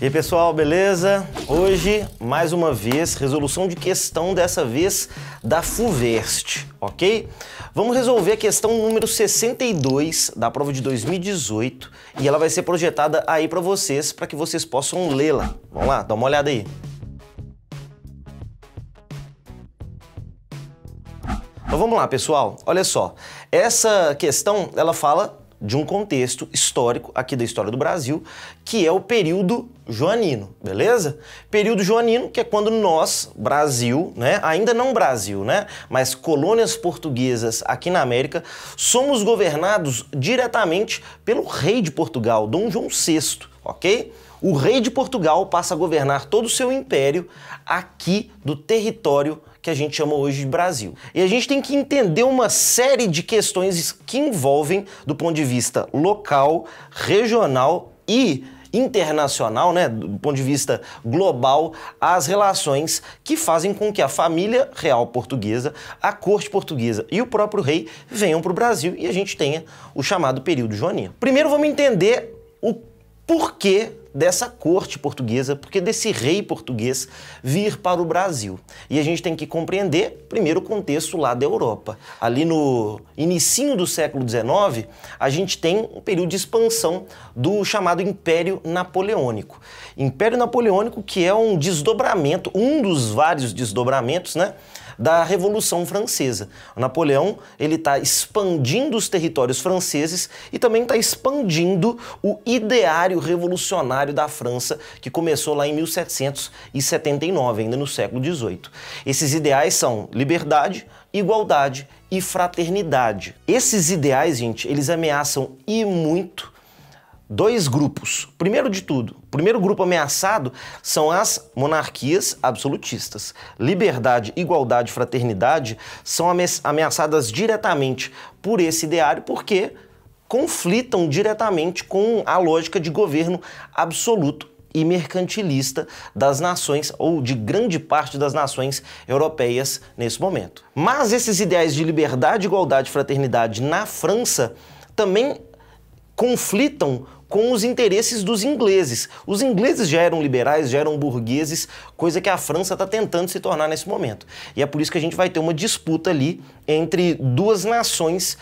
E aí, pessoal, beleza? Hoje, mais uma vez, resolução de questão, dessa vez da FUVEST, ok? Vamos resolver a questão número 62 da prova de 2018 e ela vai ser projetada aí para vocês, para que vocês possam lê-la. Vamos lá, dá uma olhada aí. Então vamos lá, pessoal. Olha só. Essa questão, ela fala de um contexto histórico aqui da história do Brasil, que é o período joanino, beleza? Período joanino que é quando nós, Brasil, né, ainda não Brasil, né, mas colônias portuguesas aqui na América, somos governados diretamente pelo rei de Portugal, Dom João VI, OK? O rei de Portugal passa a governar todo o seu império aqui do território que a gente chama hoje de Brasil. E a gente tem que entender uma série de questões que envolvem, do ponto de vista local, regional e internacional, né, do ponto de vista global, as relações que fazem com que a família real portuguesa, a corte portuguesa e o próprio rei venham para o Brasil e a gente tenha o chamado período joanino. Primeiro vamos entender o porquê dessa corte portuguesa, porque desse rei português vir para o Brasil. E a gente tem que compreender, primeiro, o contexto lá da Europa. Ali no início do século XIX, a gente tem um período de expansão do chamado Império Napoleônico. Império Napoleônico que é um desdobramento, um dos vários desdobramentos, né? da Revolução Francesa. O Napoleão ele está expandindo os territórios franceses e também está expandindo o ideário revolucionário da França que começou lá em 1779, ainda no século XVIII. Esses ideais são liberdade, igualdade e fraternidade. Esses ideais, gente, eles ameaçam e muito dois grupos. Primeiro de tudo, o primeiro grupo ameaçado são as monarquias absolutistas. Liberdade, igualdade, fraternidade são ameaçadas diretamente por esse ideário porque conflitam diretamente com a lógica de governo absoluto e mercantilista das nações ou de grande parte das nações europeias nesse momento. Mas esses ideais de liberdade, igualdade, fraternidade na França também conflitam com os interesses dos ingleses. Os ingleses já eram liberais, já eram burgueses, coisa que a França está tentando se tornar nesse momento. E é por isso que a gente vai ter uma disputa ali entre duas nações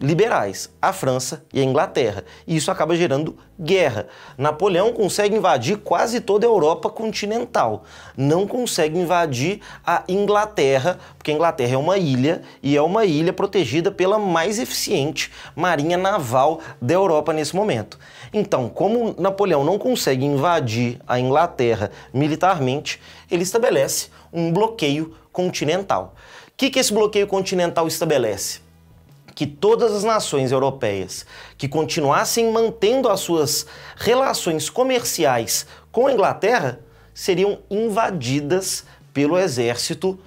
liberais, a França e a Inglaterra. E isso acaba gerando guerra. Napoleão consegue invadir quase toda a Europa continental. Não consegue invadir a Inglaterra, porque a Inglaterra é uma ilha e é uma ilha protegida pela mais eficiente marinha naval da Europa nesse momento. Então, como Napoleão não consegue invadir a Inglaterra militarmente, ele estabelece um bloqueio continental. O que, que esse bloqueio continental estabelece? que todas as nações europeias que continuassem mantendo as suas relações comerciais com a Inglaterra seriam invadidas pelo exército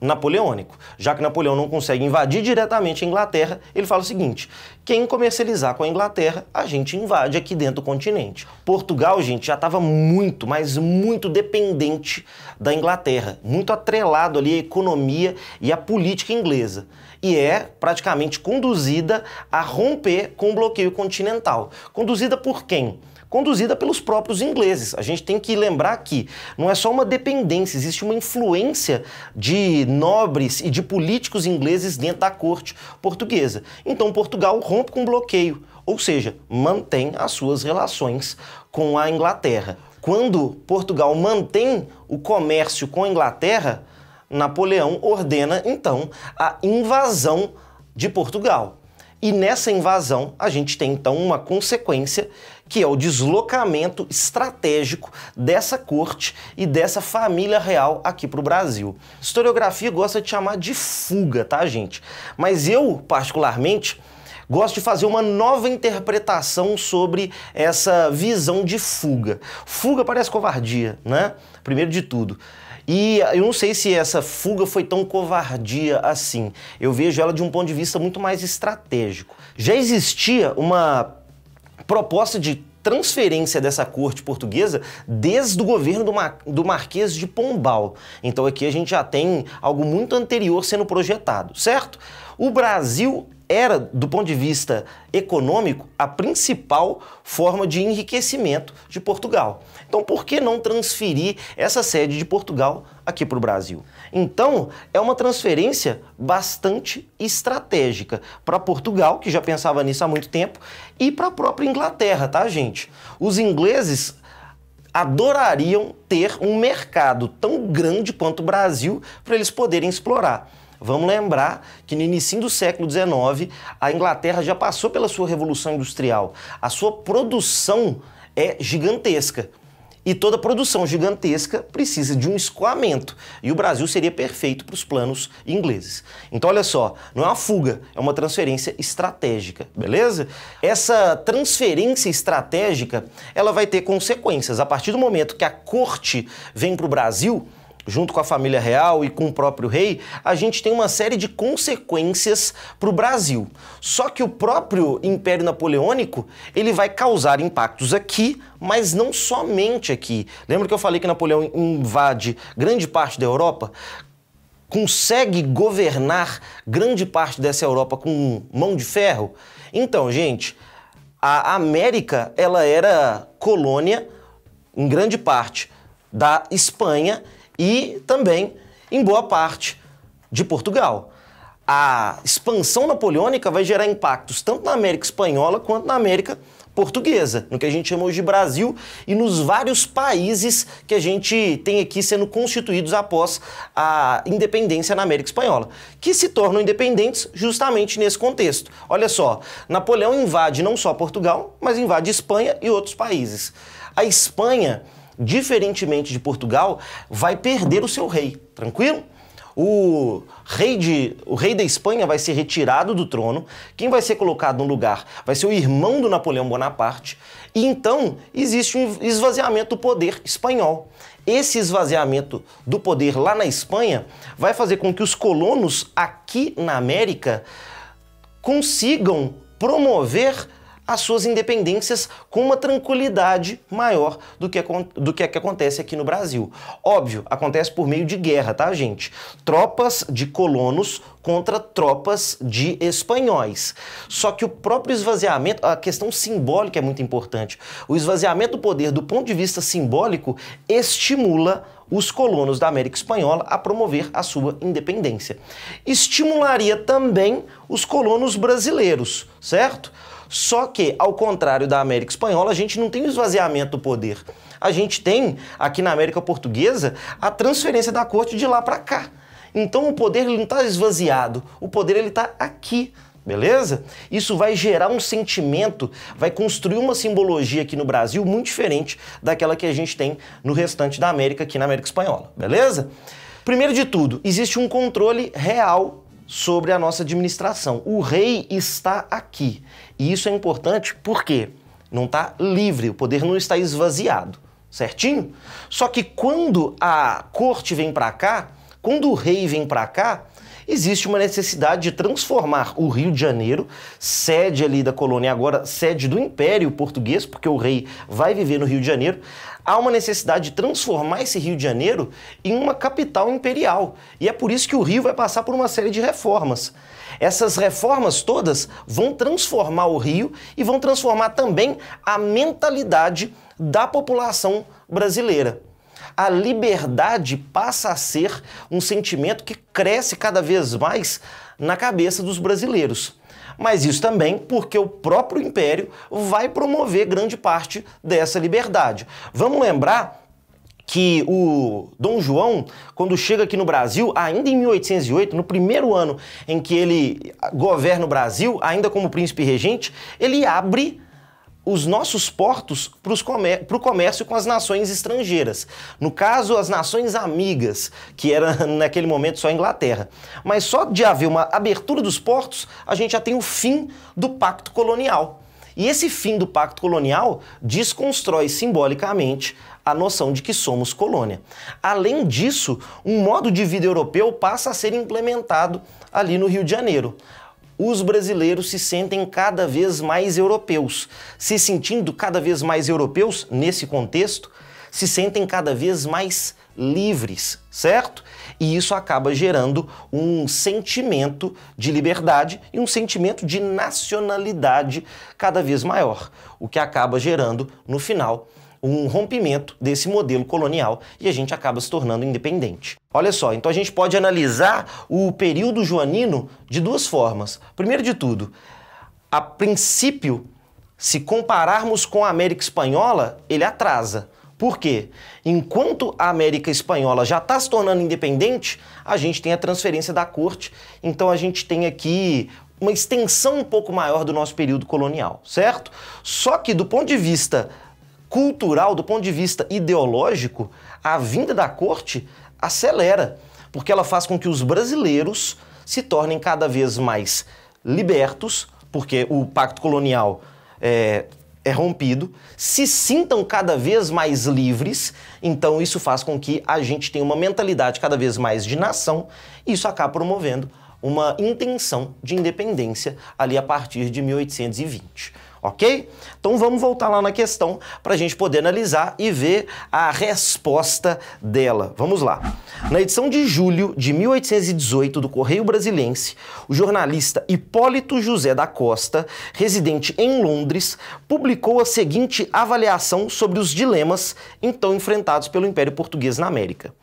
napoleônico. Já que Napoleão não consegue invadir diretamente a Inglaterra, ele fala o seguinte: quem comercializar com a Inglaterra, a gente invade aqui dentro do continente. Portugal, gente, já estava muito, mas muito dependente da Inglaterra, muito atrelado ali à economia e à política inglesa. E é praticamente conduzida a romper com o bloqueio continental. Conduzida por quem? conduzida pelos próprios ingleses. A gente tem que lembrar que não é só uma dependência, existe uma influência de nobres e de políticos ingleses dentro da corte portuguesa. Então Portugal rompe com o bloqueio, ou seja, mantém as suas relações com a Inglaterra. Quando Portugal mantém o comércio com a Inglaterra, Napoleão ordena então a invasão de Portugal. E nessa invasão a gente tem então uma consequência que é o deslocamento estratégico dessa corte e dessa família real aqui para o Brasil. Historiografia gosta de chamar de fuga, tá, gente? Mas eu, particularmente, gosto de fazer uma nova interpretação sobre essa visão de fuga. Fuga parece covardia, né? Primeiro de tudo. E eu não sei se essa fuga foi tão covardia assim. Eu vejo ela de um ponto de vista muito mais estratégico. Já existia uma proposta de transferência dessa corte portuguesa desde o governo do, Mar do Marquês de Pombal. Então aqui a gente já tem algo muito anterior sendo projetado, certo? O Brasil era, do ponto de vista econômico, a principal forma de enriquecimento de Portugal. Então, por que não transferir essa sede de Portugal aqui para o Brasil? Então, é uma transferência bastante estratégica para Portugal, que já pensava nisso há muito tempo, e para a própria Inglaterra, tá, gente? Os ingleses adorariam ter um mercado tão grande quanto o Brasil para eles poderem explorar. Vamos lembrar que no início do século XIX, a Inglaterra já passou pela sua Revolução Industrial. A sua produção é gigantesca. E toda produção gigantesca precisa de um escoamento. E o Brasil seria perfeito para os planos ingleses. Então, olha só, não é uma fuga, é uma transferência estratégica, beleza? Essa transferência estratégica ela vai ter consequências. A partir do momento que a corte vem para o Brasil, junto com a família real e com o próprio rei, a gente tem uma série de consequências para o Brasil. Só que o próprio Império Napoleônico ele vai causar impactos aqui, mas não somente aqui. Lembra que eu falei que Napoleão invade grande parte da Europa? Consegue governar grande parte dessa Europa com mão de ferro? Então, gente, a América ela era colônia em grande parte da Espanha e também em boa parte de Portugal. A expansão napoleônica vai gerar impactos tanto na América espanhola quanto na América portuguesa, no que a gente chama hoje de Brasil e nos vários países que a gente tem aqui sendo constituídos após a independência na América espanhola, que se tornam independentes justamente nesse contexto. Olha só, Napoleão invade não só Portugal, mas invade Espanha e outros países. A Espanha diferentemente de Portugal, vai perder o seu rei, tranquilo? O rei, de, o rei da Espanha vai ser retirado do trono, quem vai ser colocado no lugar vai ser o irmão do Napoleão Bonaparte, e então existe um esvaziamento do poder espanhol. Esse esvaziamento do poder lá na Espanha vai fazer com que os colonos aqui na América consigam promover as suas independências com uma tranquilidade maior do que, do que, é que acontece aqui no Brasil. Óbvio, acontece por meio de guerra, tá, gente? Tropas de colonos contra tropas de espanhóis. Só que o próprio esvaziamento, a questão simbólica é muito importante. O esvaziamento do poder, do ponto de vista simbólico, estimula os colonos da América Espanhola a promover a sua independência. Estimularia também os colonos brasileiros, certo? Só que, ao contrário da América Espanhola, a gente não tem o esvaziamento do poder. A gente tem, aqui na América Portuguesa, a transferência da corte de lá para cá. Então o poder ele não está esvaziado, o poder ele está aqui. Beleza? Isso vai gerar um sentimento, vai construir uma simbologia aqui no Brasil muito diferente daquela que a gente tem no restante da América, aqui na América Espanhola. Beleza? Primeiro de tudo, existe um controle real sobre a nossa administração. O rei está aqui. E isso é importante porque não está livre, o poder não está esvaziado, certinho? Só que quando a corte vem para cá, quando o rei vem para cá, existe uma necessidade de transformar o Rio de Janeiro, sede ali da colônia, agora sede do Império Português, porque o rei vai viver no Rio de Janeiro, há uma necessidade de transformar esse Rio de Janeiro em uma capital imperial. E é por isso que o Rio vai passar por uma série de reformas. Essas reformas todas vão transformar o Rio e vão transformar também a mentalidade da população brasileira. A liberdade passa a ser um sentimento que cresce cada vez mais na cabeça dos brasileiros. Mas isso também porque o próprio império vai promover grande parte dessa liberdade. Vamos lembrar que o Dom João, quando chega aqui no Brasil, ainda em 1808, no primeiro ano em que ele governa o Brasil, ainda como príncipe regente, ele abre os nossos portos para o comér comércio com as nações estrangeiras. No caso, as nações amigas, que era naquele momento só a Inglaterra. Mas só de haver uma abertura dos portos, a gente já tem o fim do pacto colonial. E esse fim do pacto colonial desconstrói simbolicamente a noção de que somos colônia. Além disso, um modo de vida europeu passa a ser implementado ali no Rio de Janeiro os brasileiros se sentem cada vez mais europeus. Se sentindo cada vez mais europeus, nesse contexto, se sentem cada vez mais livres, certo? E isso acaba gerando um sentimento de liberdade e um sentimento de nacionalidade cada vez maior, o que acaba gerando, no final, um rompimento desse modelo colonial e a gente acaba se tornando independente. Olha só, então a gente pode analisar o período joanino de duas formas. Primeiro de tudo, a princípio, se compararmos com a América Espanhola, ele atrasa. Por quê? Enquanto a América Espanhola já está se tornando independente, a gente tem a transferência da corte, então a gente tem aqui uma extensão um pouco maior do nosso período colonial, certo? Só que do ponto de vista cultural, do ponto de vista ideológico, a vinda da corte acelera, porque ela faz com que os brasileiros se tornem cada vez mais libertos, porque o pacto colonial é, é rompido, se sintam cada vez mais livres, então isso faz com que a gente tenha uma mentalidade cada vez mais de nação, e isso acaba promovendo uma intenção de independência ali a partir de 1820 ok? Então vamos voltar lá na questão para a gente poder analisar e ver a resposta dela. Vamos lá. Na edição de julho de 1818 do Correio Brasilense, o jornalista Hipólito José da Costa, residente em Londres, publicou a seguinte avaliação sobre os dilemas então enfrentados pelo Império Português na América.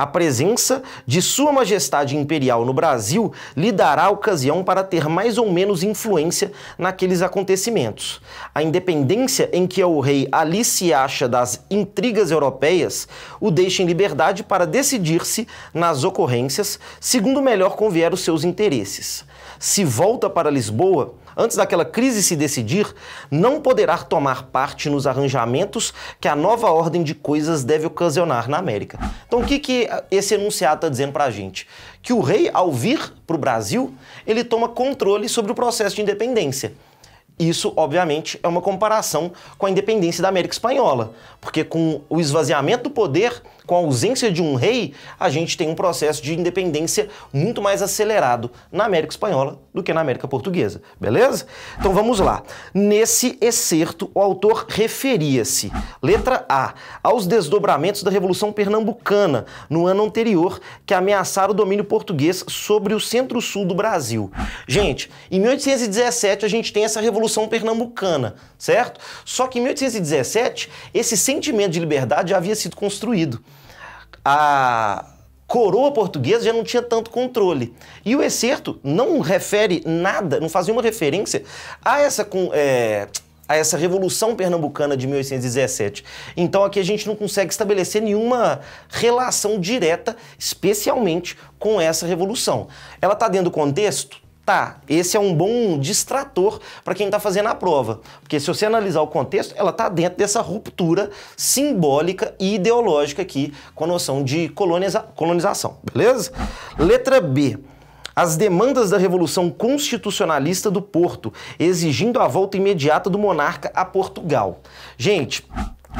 A presença de Sua Majestade Imperial no Brasil lhe dará a ocasião para ter mais ou menos influência naqueles acontecimentos. A independência em que o rei ali se acha das intrigas europeias o deixa em liberdade para decidir-se nas ocorrências segundo melhor convier os seus interesses se volta para Lisboa, antes daquela crise se decidir, não poderá tomar parte nos arranjamentos que a nova ordem de coisas deve ocasionar na América. Então, o que, que esse enunciado está dizendo para a gente? Que o rei, ao vir para o Brasil, ele toma controle sobre o processo de independência. Isso, obviamente, é uma comparação com a independência da América Espanhola, porque com o esvaziamento do poder com a ausência de um rei, a gente tem um processo de independência muito mais acelerado na América Espanhola do que na América Portuguesa, beleza? Então vamos lá. Nesse excerto, o autor referia-se, letra A, aos desdobramentos da Revolução Pernambucana no ano anterior que ameaçaram o domínio português sobre o centro-sul do Brasil. Gente, em 1817 a gente tem essa Revolução Pernambucana, certo? Só que em 1817 esse sentimento de liberdade já havia sido construído a coroa portuguesa já não tinha tanto controle. E o excerto não refere nada, não faz nenhuma referência a essa, é, a essa Revolução Pernambucana de 1817. Então aqui a gente não consegue estabelecer nenhuma relação direta, especialmente com essa revolução. Ela está dentro do contexto? Tá, esse é um bom distrator para quem está fazendo a prova, porque se você analisar o contexto, ela está dentro dessa ruptura simbólica e ideológica aqui com a noção de coloniza colonização, beleza? Letra B as demandas da Revolução Constitucionalista do Porto, exigindo a volta imediata do monarca a Portugal. Gente,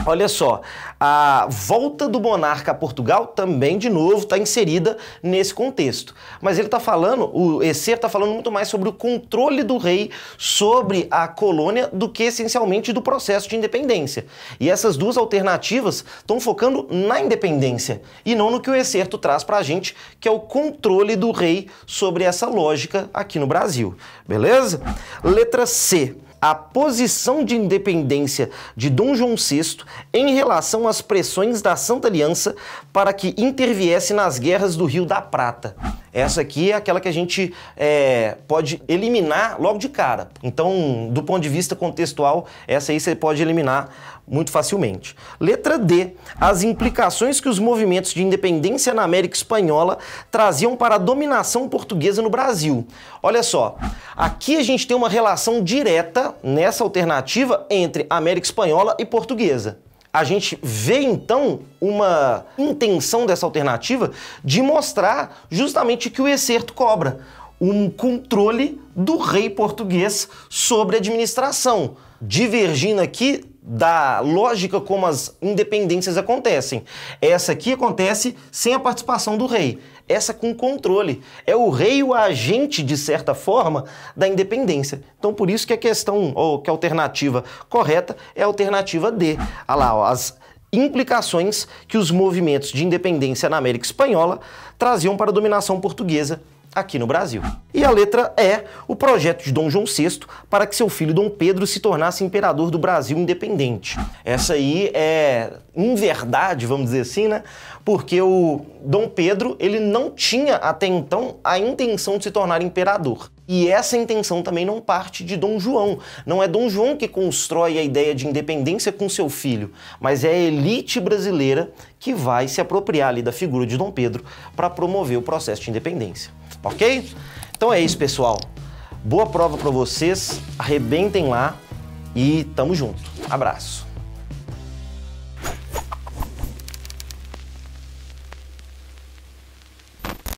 Olha só, a volta do monarca a Portugal também, de novo, está inserida nesse contexto. Mas ele está falando, o excerto está falando muito mais sobre o controle do rei sobre a colônia do que essencialmente do processo de independência. E essas duas alternativas estão focando na independência e não no que o excerto traz para a gente, que é o controle do rei sobre essa lógica aqui no Brasil. Beleza? Letra C a posição de independência de Dom João VI em relação às pressões da Santa Aliança para que interviesse nas guerras do Rio da Prata. Essa aqui é aquela que a gente é, pode eliminar logo de cara. Então, do ponto de vista contextual, essa aí você pode eliminar muito facilmente. Letra D. As implicações que os movimentos de independência na América Espanhola traziam para a dominação portuguesa no Brasil. Olha só, aqui a gente tem uma relação direta nessa alternativa entre América Espanhola e portuguesa. A gente vê então uma intenção dessa alternativa de mostrar justamente que o excerto cobra um controle do rei português sobre a administração, divergindo aqui da lógica como as independências acontecem. Essa aqui acontece sem a participação do rei, essa com controle. É o rei o agente, de certa forma, da independência. Então, por isso que a questão, ou que a alternativa correta é a alternativa D. Olha lá, ó, as implicações que os movimentos de independência na América Espanhola traziam para a dominação portuguesa aqui no Brasil. E a letra é o projeto de Dom João VI para que seu filho Dom Pedro se tornasse imperador do Brasil independente. Essa aí é em verdade, vamos dizer assim, né? Porque o Dom Pedro, ele não tinha até então a intenção de se tornar imperador. E essa intenção também não parte de Dom João. Não é Dom João que constrói a ideia de independência com seu filho, mas é a elite brasileira que vai se apropriar ali da figura de Dom Pedro para promover o processo de independência ok? Então é isso, pessoal. Boa prova para vocês, arrebentem lá e tamo junto. Abraço.